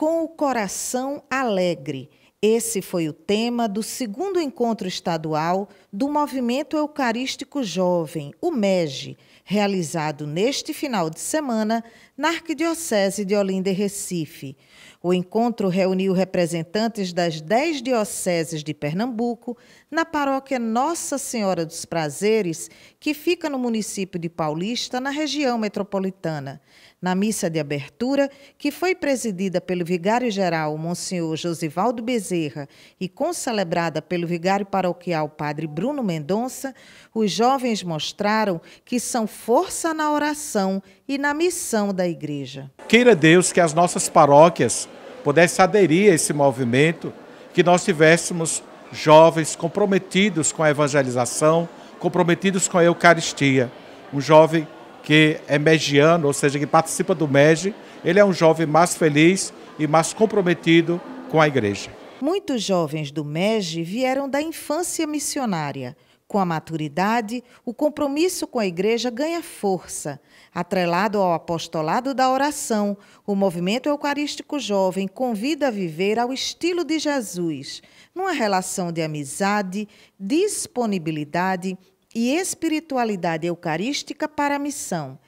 com o coração alegre esse foi o tema do segundo encontro estadual do Movimento Eucarístico Jovem, o MEG, realizado neste final de semana na Arquidiocese de Olinda e Recife. O encontro reuniu representantes das dez dioceses de Pernambuco na paróquia Nossa Senhora dos Prazeres, que fica no município de Paulista, na região metropolitana. Na missa de abertura, que foi presidida pelo vigário-geral Monsenhor Josivaldo Bezerra, Bezerra e concelebrada pelo vigário paroquial padre Bruno Mendonça, os jovens mostraram que são força na oração e na missão da igreja. Queira Deus que as nossas paróquias pudessem aderir a esse movimento, que nós tivéssemos jovens comprometidos com a evangelização, comprometidos com a Eucaristia. Um jovem que é mediano, ou seja, que participa do MEG, ele é um jovem mais feliz e mais comprometido com a igreja. Muitos jovens do MEG vieram da infância missionária. Com a maturidade, o compromisso com a igreja ganha força. Atrelado ao apostolado da oração, o movimento eucarístico jovem convida a viver ao estilo de Jesus, numa relação de amizade, disponibilidade e espiritualidade eucarística para a missão.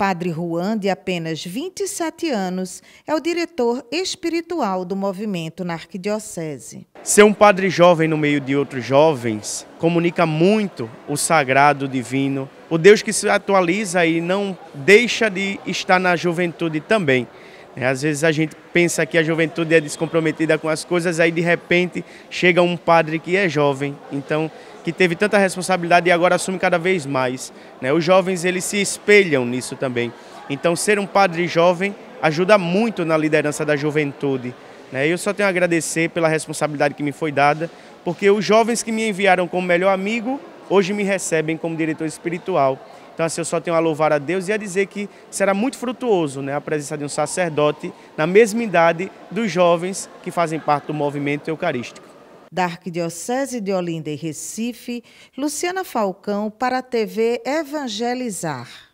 Padre Juan, de apenas 27 anos, é o diretor espiritual do movimento na arquidiocese. Ser um padre jovem no meio de outros jovens comunica muito o sagrado o divino, o Deus que se atualiza e não deixa de estar na juventude também. É, às vezes a gente pensa que a juventude é descomprometida com as coisas, aí de repente chega um padre que é jovem. Então que teve tanta responsabilidade e agora assume cada vez mais. Né? Os jovens eles se espelham nisso também. Então, ser um padre jovem ajuda muito na liderança da juventude. Né? Eu só tenho a agradecer pela responsabilidade que me foi dada, porque os jovens que me enviaram como melhor amigo hoje me recebem como diretor espiritual. Então, assim, eu só tenho a louvar a Deus e a dizer que será muito frutuoso né, a presença de um sacerdote na mesma idade dos jovens que fazem parte do movimento eucarístico da Arquidiocese de Olinda e Recife, Luciana Falcão, para a TV Evangelizar.